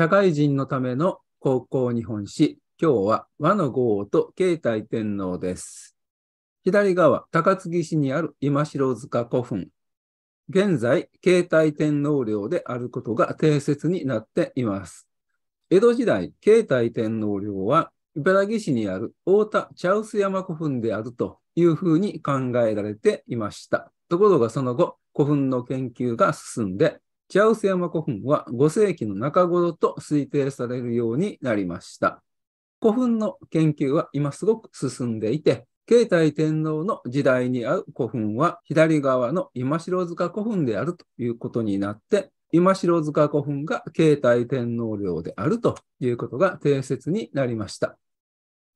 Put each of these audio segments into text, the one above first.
社会人のための高校日本史。今日は和の豪と慶太天皇です。左側、高槻市にある今城塚古墳。現在、慶太天皇陵であることが定説になっています。江戸時代、慶太天皇陵は、茨城市にある太田茶臼山古墳であるというふうに考えられていました。ところがその後、古墳の研究が進んで、キャウス山古墳は5世紀の中頃と推定されるようになりました。古墳の研究は今すごく進んでいて、慶太天皇の時代に合う古墳は左側の今城塚古墳であるということになって、今城塚古墳が慶太天皇陵であるということが定説になりました。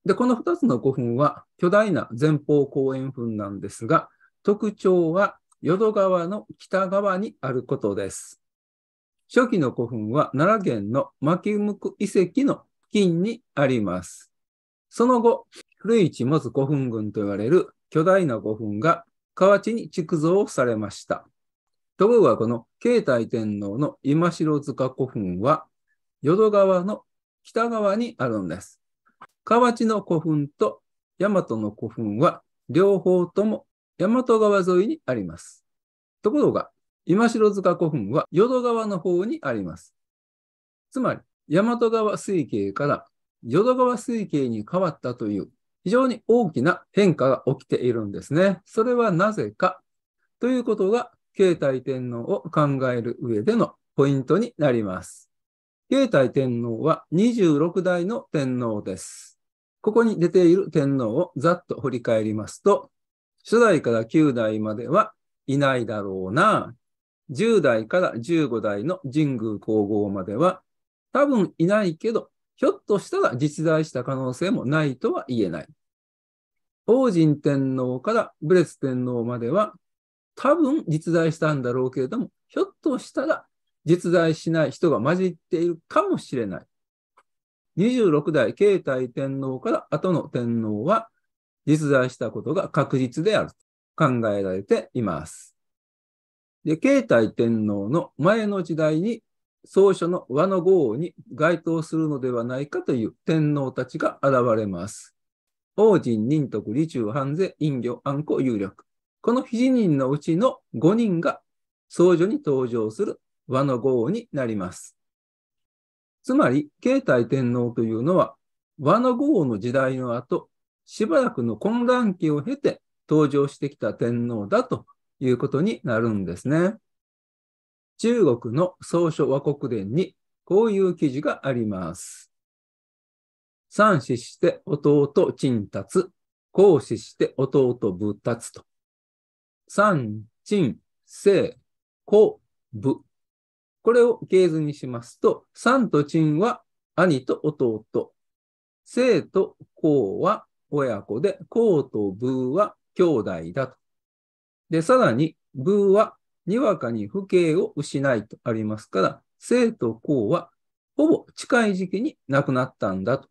で、この2つの古墳は巨大な前方後円墳なんですが、特徴は淀川の北側にあることです。初期の古墳は奈良県の牧向遺跡の付近にあります。その後、古市持つ古墳群と言われる巨大な古墳が河内に築造されました。ところがこの慶太天皇の今城塚古墳は淀川の北側にあるんです。河内の古墳と大和の古墳は両方とも大和川沿いにあります。ところが今城塚古墳は淀川の方にあります。つまり、大和川水系から淀川水系に変わったという非常に大きな変化が起きているんですね。それはなぜかということが、慶太天皇を考える上でのポイントになります。慶太天皇は26代の天皇です。ここに出ている天皇をざっと振り返りますと、初代から9代まではいないだろうな、10代から15代の神宮皇后までは、多分いないけど、ひょっとしたら実在した可能性もないとは言えない。王神天皇からブレス天皇までは、多分実在したんだろうけれども、ひょっとしたら実在しない人が混じっているかもしれない。26代慶太天皇から後の天皇は実在したことが確実であると考えられています。で、慶太天皇の前の時代に総書の和の号に該当するのではないかという天皇たちが現れます。王人、仁徳、李中、藩税、陰魚、暗子、有力。この7人のうちの5人が僧書に登場する和の号になります。つまり、慶太天皇というのは、和の号の時代の後、しばらくの混乱期を経て登場してきた天皇だということになるんですね。中国の総書和国伝にこういう記事があります。三子して弟陳達、孔子して弟仏達と。三、陳、聖、孔、武。これを系図にしますと、三と陳は兄と弟、聖と孔は親子で、孔と武は兄弟だと。で、さらに、武は、にわかに不敬を失いとありますから、生と公は、ほぼ近い時期に亡くなったんだと。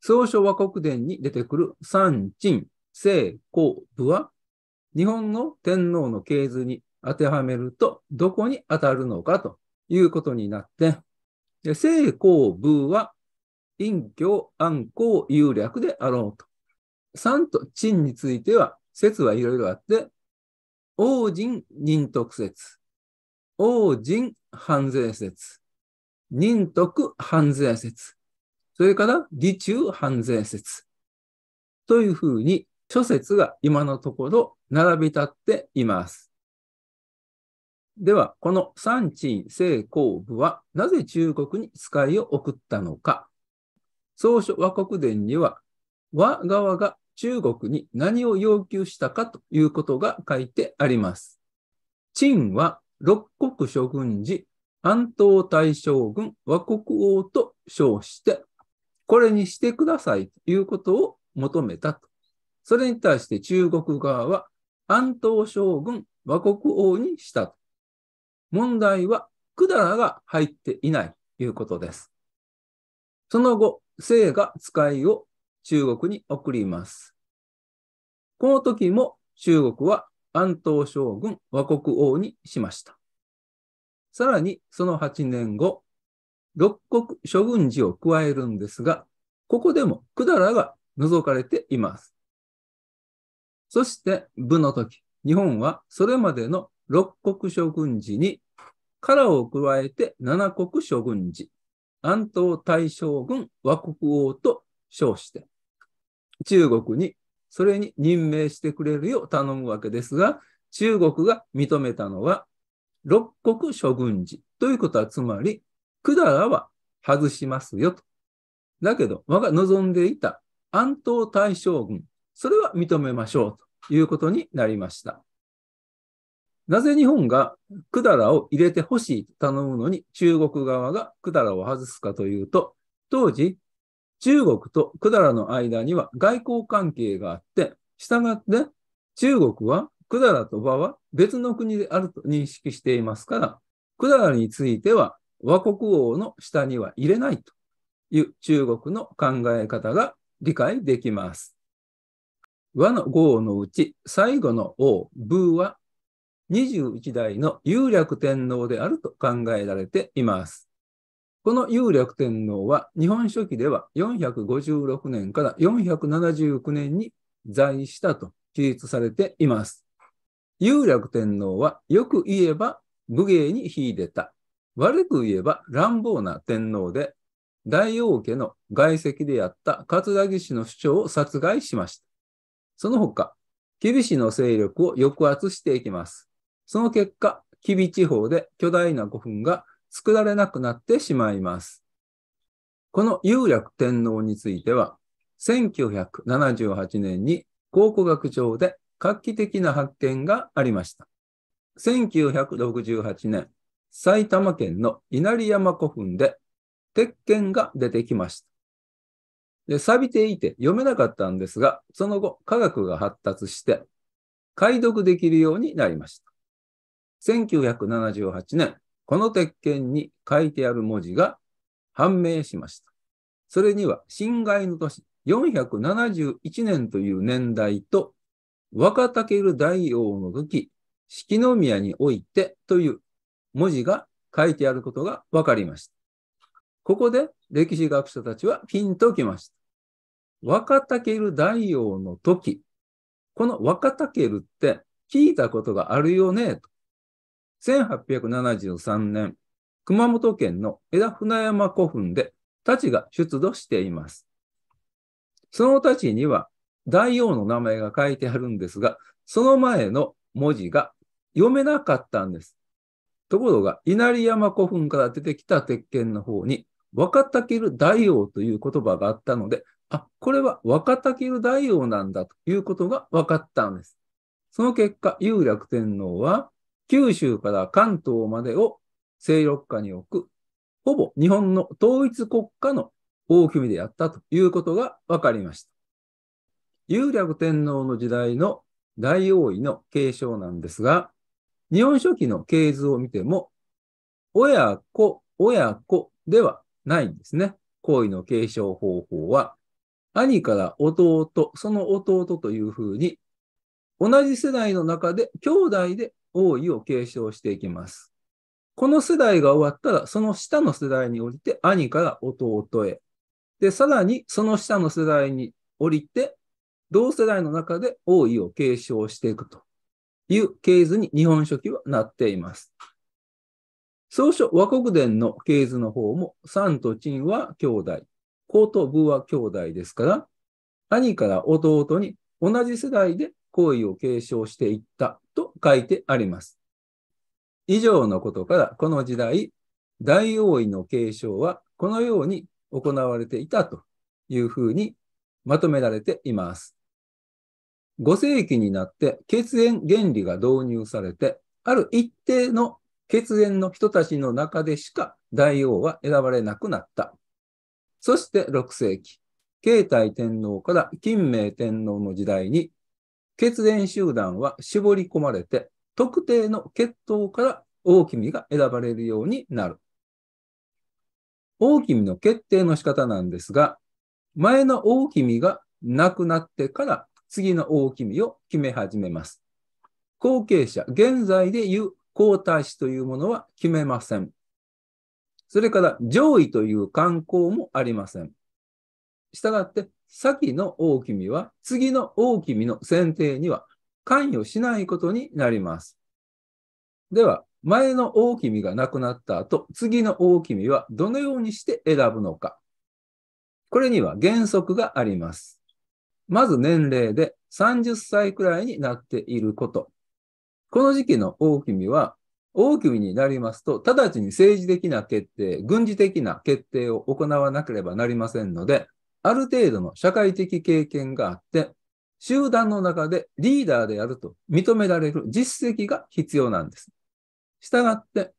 総書和国伝に出てくる三鎮、聖、公、部は、日本の天皇の系図に当てはめると、どこに当たるのかということになって、で聖公部は、陰教、暗公、有略であろうと。三と鎮については、説はいろいろあって、王人仁徳説。王人犯罪説。仁徳犯罪説。それから、理中犯罪説。というふうに、諸説が今のところ並び立っています。では、この三鎮成功部はなぜ中国に使いを送ったのか。創書和国伝には、和側が中国に何を要求したかということが書いてあります。陳は六国諸軍時、安東大将軍和国王と称して、これにしてくださいということを求めたと。それに対して中国側は、安東将軍和国王にしたと。問題は、百済が入っていないということです。その後、姓が使いを中国に送ります。この時も中国は安東将軍和国王にしました。さらにその8年後、六国諸軍事を加えるんですが、ここでも百済が除かれています。そして武の時、日本はそれまでの六国諸軍事に、唐を加えて七国諸軍事、安東大将軍和国王と称して、中国にそれに任命してくれるよう頼むわけですが、中国が認めたのは、六国諸軍事ということは、つまり、百済は外しますよと。だけど、我が望んでいた安東大将軍、それは認めましょうということになりました。なぜ日本が百済を入れてほしいと頼むのに中国側が百済を外すかというと、当時中国と百済の間には外交関係があって、従って中国は百済と馬は別の国であると認識していますから、百済については和国王の下には入れないという中国の考え方が理解できます。和の豪のうち最後の王、ブーは21代の有略天皇であると考えられています。この有楽天皇は日本書紀では456年から479年に在したと記述されています。有楽天皇はよく言えば武芸に秀でた。悪く言えば乱暴な天皇で、大王家の外籍であった桂木氏の主張を殺害しました。その他、吉備氏の勢力を抑圧していきます。その結果、吉備地方で巨大な古墳が作られなくなってしまいます。この釉略天皇については、1978年に考古学上で画期的な発見がありました。1968年、埼玉県の稲荷山古墳で鉄剣が出てきました。で錆びていて読めなかったんですが、その後科学が発達して解読できるようになりました。1978年、この鉄拳に書いてある文字が判明しました。それには、侵害の年、471年という年代と、若竹大王の時、四季宮においてという文字が書いてあることが分かりました。ここで歴史学者たちはピンときました。若竹大王の時、この若竹って聞いたことがあるよね、と1873年、熊本県の枝船山古墳で太刀が出土しています。その太刀には大王の名前が書いてあるんですが、その前の文字が読めなかったんです。ところが、稲荷山古墳から出てきた鉄拳の方に、若竹る大王という言葉があったので、あ、これは若竹る大王なんだということが分かったんです。その結果、有楽天皇は、九州から関東までを勢力下に置く、ほぼ日本の統一国家の大きみであったということが分かりました。雄略天皇の時代の大王位の継承なんですが、日本書紀の系図を見ても、親子、親子ではないんですね。行為の継承方法は、兄から弟、その弟というふうに、同じ世代の中で兄弟で王位を継承していきます。この世代が終わったら、その下の世代に降りて、兄から弟へ。で、さらに、その下の世代に降りて、同世代の中で王位を継承していくという系図に日本書紀はなっています。創書和国伝の系図の方も、三と陳は兄弟、公と武は兄弟ですから、兄から弟に同じ世代で行為を継承していったと書いてあります。以上のことから、この時代、大王位の継承はこのように行われていたというふうにまとめられています。5世紀になって血縁原理が導入されて、ある一定の血縁の人たちの中でしか大王は選ばれなくなった。そして6世紀、慶太天皇から金明天皇の時代に血縁集団は絞り込まれて、特定の血統から大君が選ばれるようになる。大君の決定の仕方なんですが、前の大君が亡くなってから次の大君を決め始めます。後継者、現在でいう皇太子というものは決めません。それから上位という慣行もありません。したがって先の大君は次の大君の選定には関与しないことになります。では、前の大君が亡くなった後、次の大君はどのようにして選ぶのか。これには原則があります。まず年齢で30歳くらいになっていること。この時期の大君は、大君になりますと、直ちに政治的な決定、軍事的な決定を行わなければなりませんので、ある程度の社会的経験があって、集団の中でリーダーであると認められる実績が必要なんです。したがって、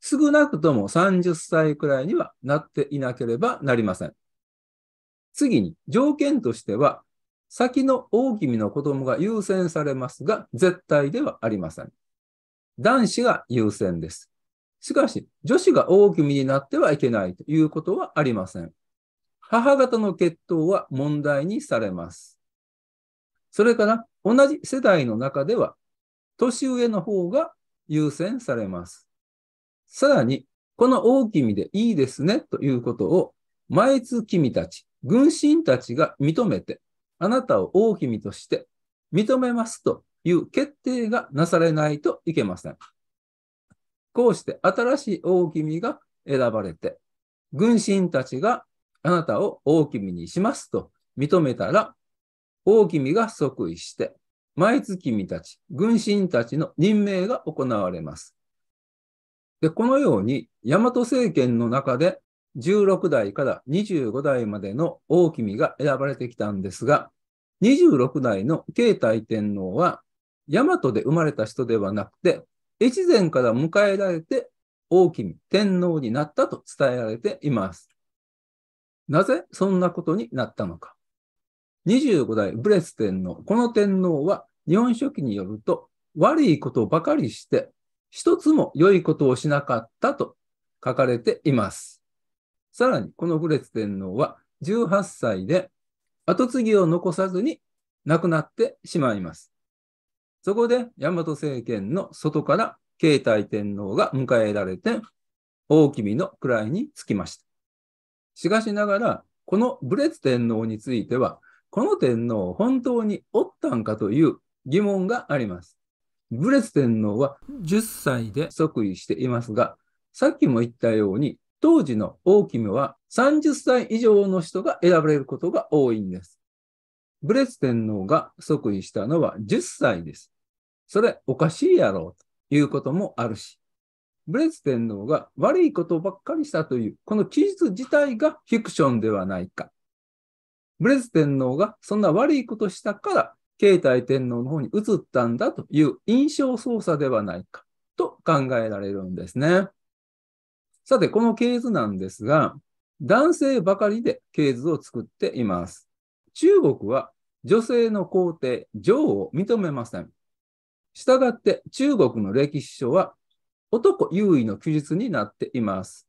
少なくとも30歳くらいにはなっていなければなりません。次に、条件としては、先の大君の子供が優先されますが、絶対ではありません。男子が優先です。しかし、女子が大君になってはいけないということはありません。母方の血統は問題にされます。それから、同じ世代の中では、年上の方が優先されます。さらに、この大きみでいいですねということを、毎津君たち、軍神たちが認めて、あなたを大君として認めますという決定がなされないといけません。こうして新しい大君が選ばれて、軍神たちがあなたを大君にしますと認めたら、大君が即位して、毎月君たち、軍神たちの任命が行われます。で、このように、大和政権の中で16代から25代までの大君が選ばれてきたんですが、26代の慶太天皇は、大和で生まれた人ではなくて、越前から迎えられて、大君天皇になったと伝えられています。なぜそんなことになったのか。25代ブレス天皇、この天皇は日本書紀によると悪いことばかりして、一つも良いことをしなかったと書かれています。さらに、このブレス天皇は18歳で後継ぎを残さずに亡くなってしまいます。そこで大和政権の外から慶太天皇が迎えられて、大君の位につきました。しかしながら、このブレツ天皇については、この天皇本当におったんかという疑問があります。ブレツ天皇は10歳で即位していますが、さっきも言ったように、当時の大めは30歳以上の人が選ばれることが多いんです。ブレツ天皇が即位したのは10歳です。それおかしいやろうということもあるし、ブレス天皇が悪いことばっかりしたという、この記述自体がフィクションではないか。ブレス天皇がそんな悪いことしたから、携帯天皇の方に移ったんだという印象操作ではないかと考えられるんですね。さて、この系図なんですが、男性ばかりで系図を作っています。中国は女性の皇帝、女王を認めません。したがって中国の歴史書は男優位の記述になっています。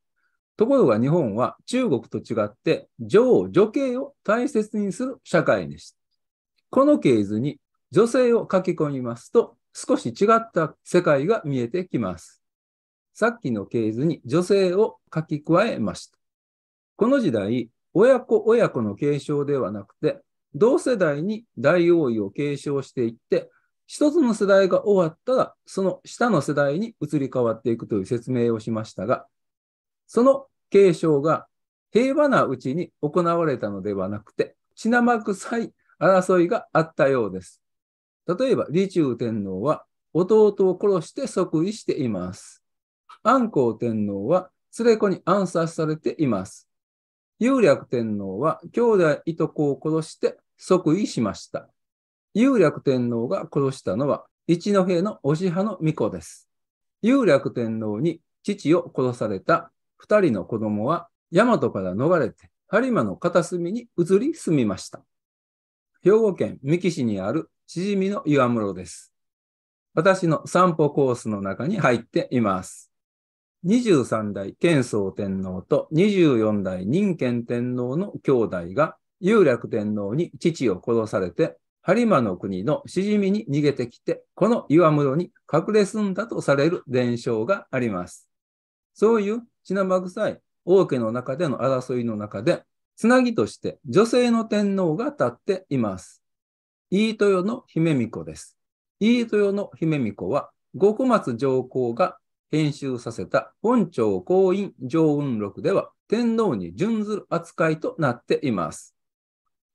ところが日本は中国と違って女王、女系を大切にする社会でした。この系図に女性を書き込みますと少し違った世界が見えてきます。さっきの系図に女性を書き加えました。この時代、親子親子の継承ではなくて、同世代に大王位を継承していって、一つの世代が終わったら、その下の世代に移り変わっていくという説明をしましたが、その継承が平和なうちに行われたのではなくて、血生臭い争いがあったようです。例えば、李中天皇は弟を殺して即位しています。安皇天皇は連れ子に暗殺されています。有略天皇は兄弟いとこを殺して即位しました。有楽天皇が殺したのは一戸の推し派の巫女です。有楽天皇に父を殺された二人の子供は大和から逃れて播磨の片隅に移り住みました。兵庫県三木市にあるしじみの岩室です。私の散歩コースの中に入っています。23代建宗天皇と24代任賢天皇の兄弟が有楽天皇に父を殺されて播磨の国のしじみに逃げてきて、この岩室に隠れ住んだとされる伝承があります。そういう血生臭い王家の中での争いの中で、つなぎとして女性の天皇が立っています。飯豊の姫巫女です。飯豊の姫巫女は、極松上皇が編集させた本朝公院上運録では、天皇に準ずる扱いとなっています。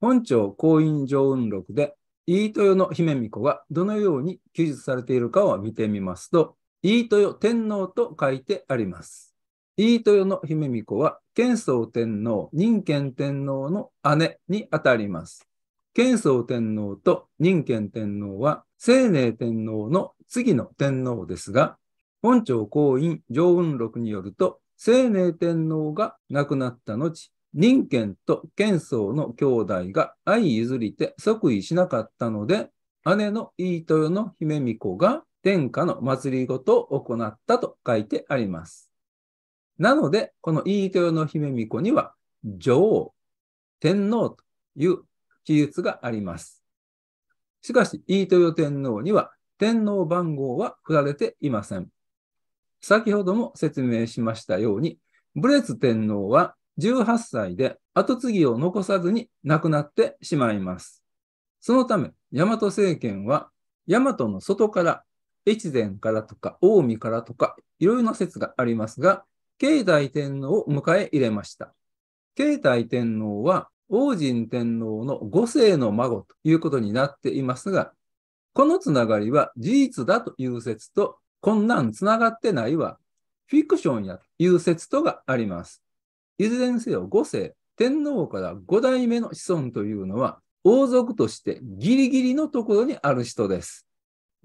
本朝公院上運録で、飯豊の姫巫女がどのように記述されているかを見てみますと、飯豊天皇と書いてあります。飯豊の姫巫女は、建宗天皇、任賢天皇の姉にあたります。建宗天皇と任賢天皇は、清寧天皇の次の天皇ですが、本朝公院常雲録によると、清寧天皇が亡くなった後、任賢と剣宗の兄弟が相譲りて即位しなかったので、姉の飯豊の姫巫子が天下の祭りごとを行ったと書いてあります。なので、この飯豊の姫巫子には、女王、天皇という記述があります。しかし、飯豊天皇には天皇番号は振られていません。先ほども説明しましたように、ブレツ天皇は18歳で跡継ぎを残さずに亡くなってしまいます。そのため、大和政権は、大和の外から、越前からとか、近江からとか、いろいろな説がありますが、慶大天皇を迎え入れました。慶大天皇は、王神天皇の五世の孫ということになっていますが、このつながりは事実だという説と、こんなんつながってないは、フィクションやという説とがあります。いずれにせよ5世、天皇から5代目の子孫というのは、王族としてギリギリのところにある人です。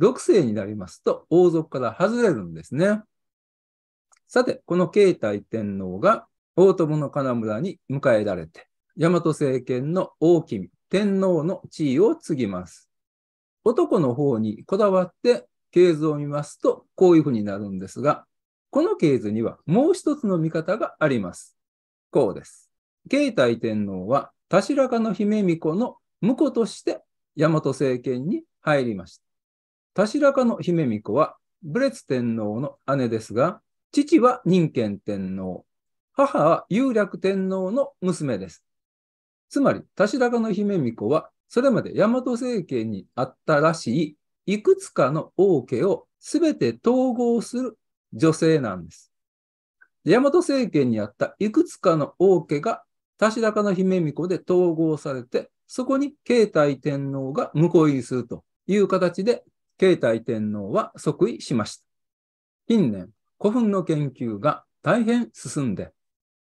6世になりますと、王族から外れるんですね。さて、この慶太天皇が大友の金村に迎えられて、大和政権の大君、天皇の地位を継ぎます。男の方にこだわって系図を見ますと、こういうふうになるんですが、この系図にはもう一つの見方があります。こうです。慶太天皇は、田白の姫巫女の婿として大和政権に入りました。田白の姫巫女は、ブレツ天皇の姉ですが、父は任権天皇、母は有略天皇の娘です。つまり、田白の姫巫女は、それまで大和政権にあったらしい、いくつかの王家をすべて統合する女性なんです。大和政権にあったいくつかの王家が田代高の姫巫女で統合されて、そこに慶太天皇が婿入りするという形で、慶太天皇は即位しました。近年、古墳の研究が大変進んで、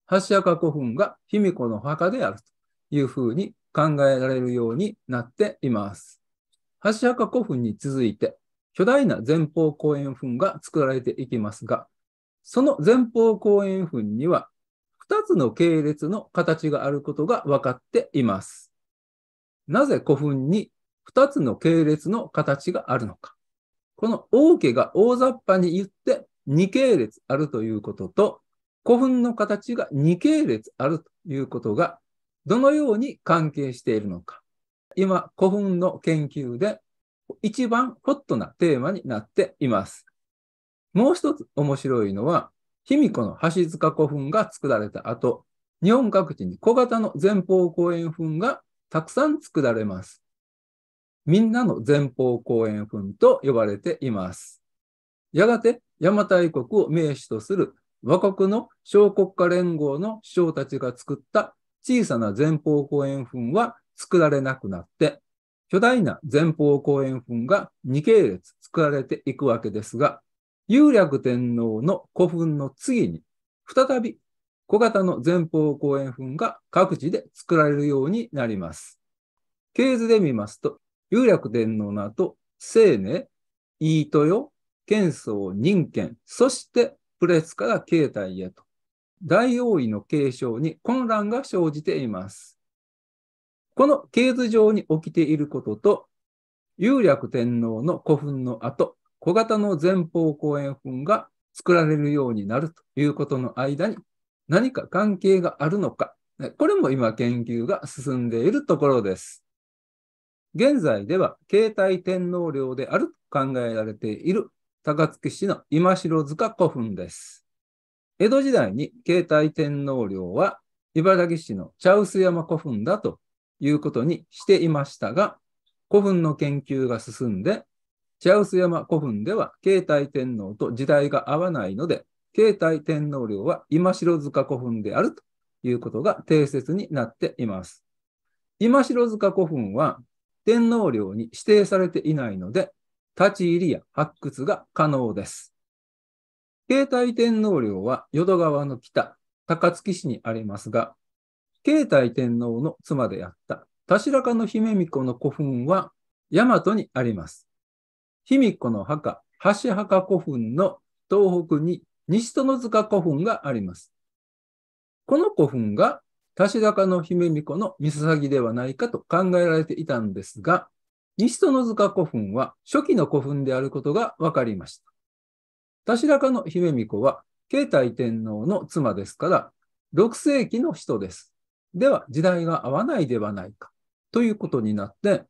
橋赤古墳が卑弥呼の墓であるというふうに考えられるようになっています。橋赤古墳に続いて、巨大な前方後円墳が作られていきますが、その前方後円墳には2つの系列の形があることが分かっています。なぜ古墳に2つの系列の形があるのか。この王家が大雑把に言って2系列あるということと、古墳の形が2系列あるということが、どのように関係しているのか。今、古墳の研究で一番ホットなテーマになっています。もう一つ面白いのは、卑弥呼の橋塚古墳が作られた後、日本各地に小型の前方後円墳がたくさん作られます。みんなの前方後円墳と呼ばれています。やがて邪馬台国を名手とする和国の小国家連合の首相たちが作った小さな前方後円墳は作られなくなって、巨大な前方後円墳が2系列作られていくわけですが、雄略天皇の古墳の次に、再び小型の前方後円墳が各地で作られるようになります。系図で見ますと、雄略天皇の後、青年、飯豊、謙僧、任権、そしてプレスから慶太へと、大王位の継承に混乱が生じています。この系図上に起きていることと、雄略天皇の古墳の後、小型の前方後円墳が作られるようになるということの間に何か関係があるのか、これも今研究が進んでいるところです。現在では携帯天皇陵であると考えられている高槻市の今城塚古墳です。江戸時代に携帯天皇陵は茨城市の茶臼山古墳だということにしていましたが、古墳の研究が進んで茶臼山古墳では、慶太天皇と時代が合わないので、慶太天皇陵は今城塚古墳であるということが定説になっています。今城塚古墳は天皇陵に指定されていないので、立ち入りや発掘が可能です。慶太天皇陵は淀川の北、高槻市にありますが、慶太天皇の妻であった田白の姫巫女の古墳は大和にあります。卑弥呼の墓、橋墓古墳の東北に西園塚古墳があります。この古墳が、田高の姫巫女の三捧ではないかと考えられていたんですが、西園塚古墳は初期の古墳であることが分かりました。田高の姫巫女は、慶太天皇の妻ですから、6世紀の人です。では、時代が合わないではないか、ということになって、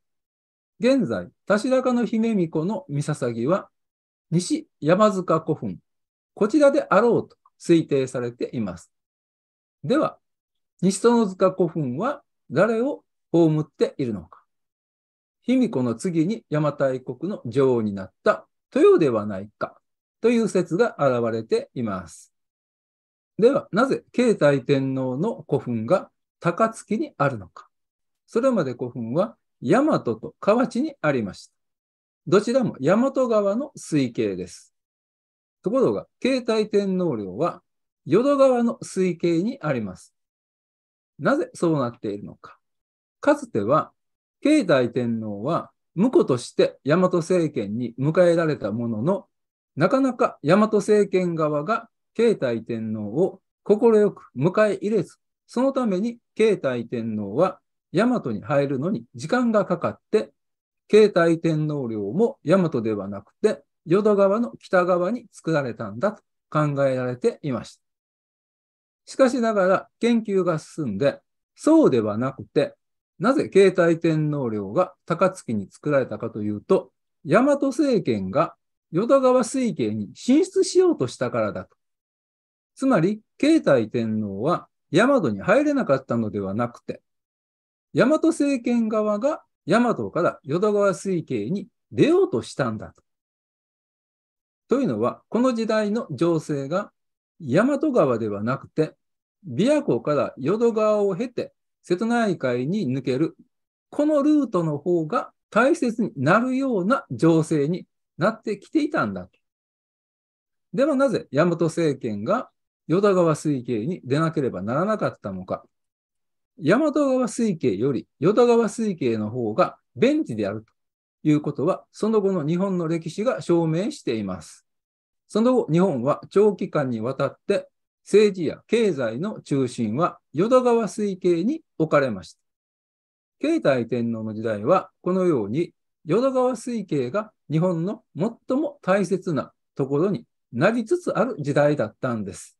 現在、田高の姫巫女の三笹木は、西山塚古墳、こちらであろうと推定されています。では、西園塚古墳は誰を葬っているのか。卑弥呼の次に邪馬台国の女王になった豊ではないかという説が現れています。では、なぜ慶太天皇の古墳が高槻にあるのか。それまで古墳は大和と河内にありました。どちらも大和川の水系です。ところが、慶太天皇陵は淀川の水系にあります。なぜそうなっているのか。かつては、慶太天皇は婿として大和政権に迎えられたものの、なかなか大和政権側が慶太天皇を快く迎え入れず、そのために慶太天皇は大和に入るのに時間がかかって、慶太天皇陵も大和ではなくて、淀川の北側に作られたんだと考えられていました。しかしながら研究が進んで、そうではなくて、なぜ慶太天皇陵が高槻に作られたかというと、大和政権が淀川水系に進出しようとしたからだと。つまり、慶太天皇は大和に入れなかったのではなくて、大和政権側が大和から淀川水系に出ようとしたんだと。というのは、この時代の情勢が大和川ではなくて、琵琶湖から淀川を経て瀬戸内海に抜ける、このルートの方が大切になるような情勢になってきていたんだと。ではなぜ大和政権が淀川水系に出なければならなかったのか。大和川水系より淀川水系の方が便利であるということは、その後の日本の歴史が証明しています。その後、日本は長期間にわたって政治や経済の中心は淀川水系に置かれました。慶太天皇の時代は、このように淀川水系が日本の最も大切なところになりつつある時代だったんです。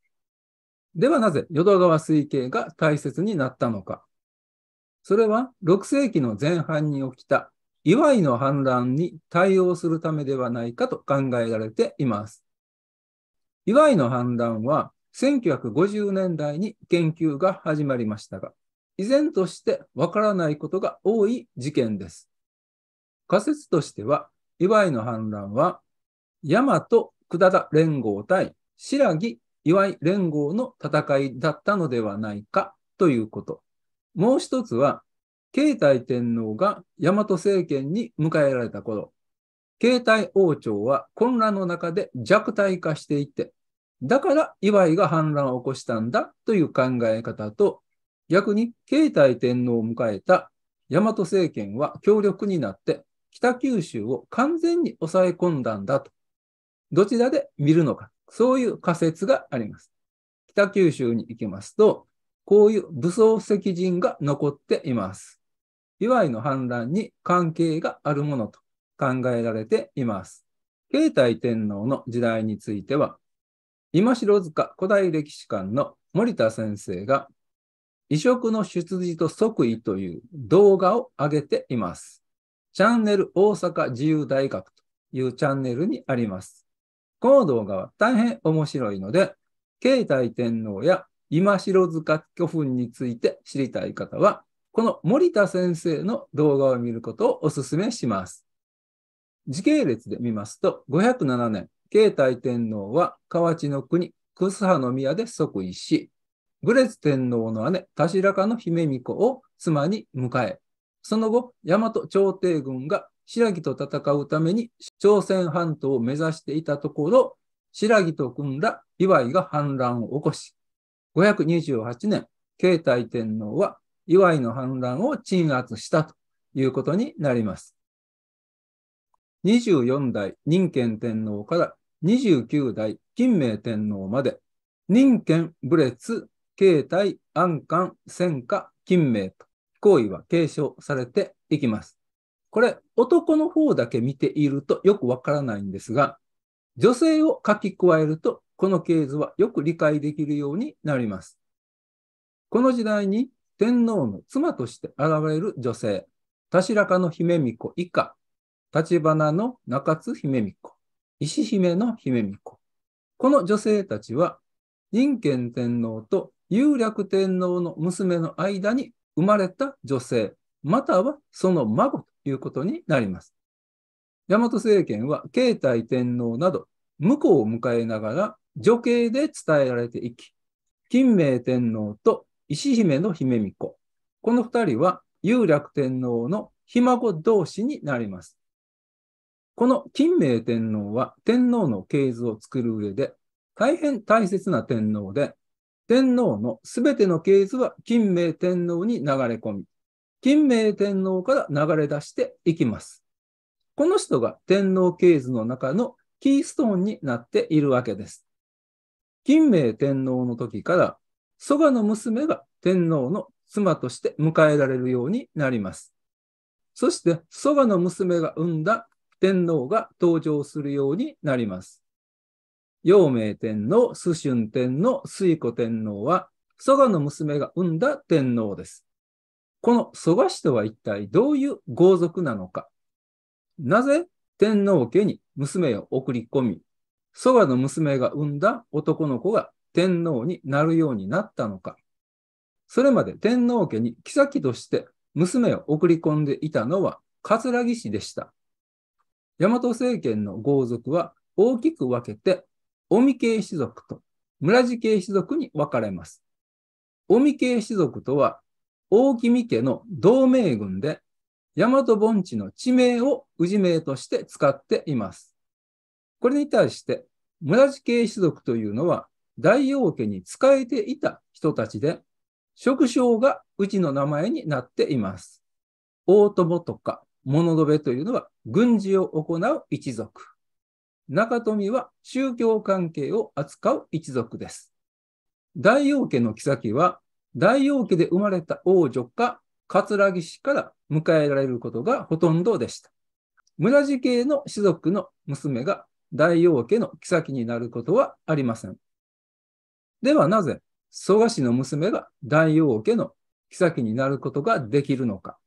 ではなぜ淀川水系が大切になったのか。それは6世紀の前半に起きた祝いの反乱に対応するためではないかと考えられています。祝いの反乱は1950年代に研究が始まりましたが、依然としてわからないことが多い事件です。仮説としては、祝いの反乱は、大和下田連合対白木岩井連合の戦いだったのではないかということ。もう一つは、慶太天皇が大和政権に迎えられた頃、慶太王朝は混乱の中で弱体化していて、だから岩井が反乱を起こしたんだという考え方と、逆に慶太天皇を迎えた大和政権は強力になって北九州を完全に抑え込んだんだと、どちらで見るのかそういう仮説があります。北九州に行きますと、こういう武装石人が残っています。祝いの反乱に関係があるものと考えられています。慶太天皇の時代については、今城塚古代歴史館の森田先生が、異色の出自と即位という動画を上げています。チャンネル大阪自由大学というチャンネルにあります。この動画は大変面白いので、慶太天皇や今城塚巨墳について知りたい方は、この森田先生の動画を見ることをお勧めします。時系列で見ますと、507年、慶太天皇は河内の国、楠葉の宮で即位し、グレツ天皇の姉、田白の姫巫子を妻に迎え、その後、大和朝廷軍が白木と戦うために朝鮮半島を目指していたところ、白木と組んだ岩井が反乱を起こし、528年、慶太天皇は岩井の反乱を鎮圧したということになります。24代任権天皇から29代金明天皇まで、任権、武列、慶太、安官、戦下金明と、行為は継承されていきます。これ、男の方だけ見ているとよくわからないんですが、女性を書き加えると、この系図はよく理解できるようになります。この時代に天皇の妻として現れる女性、田白の姫巫子以下、立花の中津姫巫子、石姫の姫巫子。この女性たちは、仁賢天皇と有略天皇の娘の間に生まれた女性、またはその孫ということになります。大和政権は慶太天皇など、向こうを迎えながら女系で伝えられていき、金明天皇と石姫の姫巫女、この二人は有楽天皇のひ孫同士になります。この金明天皇は天皇の系図を作る上で大変大切な天皇で、天皇のすべての系図は金明天皇に流れ込み、金明天皇から流れ出していきます。この人が天皇系図の中のキーストーンになっているわけです。金明天皇の時から、蘇我の娘が天皇の妻として迎えられるようになります。そして、蘇我の娘が産んだ天皇が登場するようになります。陽明天皇、蘇春天皇、水古天皇は、蘇我の娘が産んだ天皇です。この蘇我氏とは一体どういう豪族なのか。なぜ天皇家に娘を送り込み、蘇我の娘が産んだ男の子が天皇になるようになったのか。それまで天皇家に妃として娘を送り込んでいたのは葛城氏でした。大和政権の豪族は大きく分けて、尾身系氏族と村地系氏族に分かれます。尾身系氏族とは大君家の同盟軍で、大和盆地の地名を宇治名として使っています。これに対して、村地系士族というのは、大王家に仕えていた人たちで、職称が宇治の名前になっています。大友とか物延というのは軍事を行う一族。中富は宗教関係を扱う一族です。大王家の妃は大王家で生まれた王女か、葛城氏から迎えられることがほとんどでした。村地系の士族の娘が大王家の妃になることはありません。ではなぜ、蘇我氏の娘が大王家の妃になることができるのか。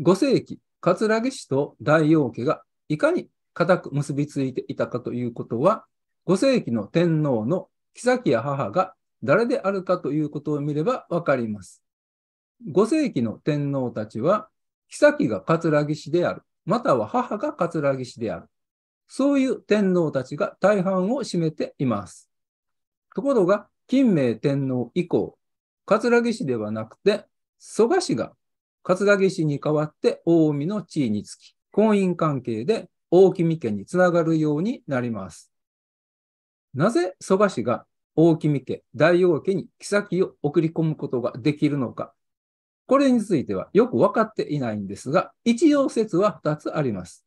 5世紀、葛城氏と大王家がいかに固く結びついていたかということは、5世紀の天皇の妃や母が誰であるかということを見ればわかります。5世紀の天皇たちは、妃が葛城氏である、または母が葛城氏である。そういう天皇たちが大半を占めています。ところが、金明天皇以降、葛城氏ではなくて、蘇我氏が葛城氏に代わって大海の地位につき、婚姻関係で大君家につながるようになります。なぜ蘇我氏が大君家、大王家に妃を送り込むことができるのか。これについてはよく分かっていないんですが、一応説は2つあります。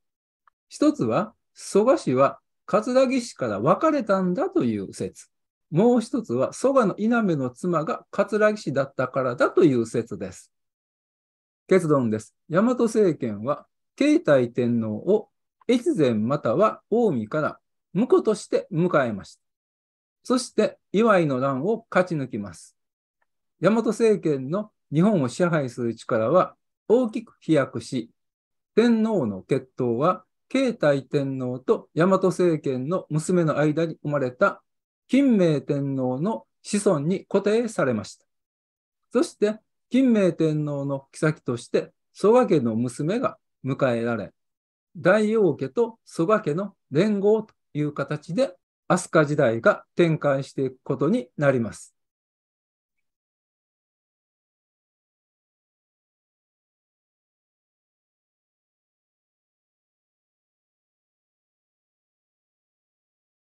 1つは、蘇我氏は葛城氏から別れたんだという説。もう1つは、蘇我の稲目の妻が葛城氏だったからだという説です。結論です。大和政権は、慶太天皇を越前または近江から婿として迎えました。そして祝いの乱を勝ち抜きます。大和政権の日本を支配する力は大きく飛躍し、天皇の血統は慶太天皇と大和政権の娘の間に生まれた金明天皇の子孫に固定されました。そして、金明天皇の妃として、蘇我家の娘が迎えられ、大王家と蘇我家の連合という形で飛鳥時代が展開していくことになります。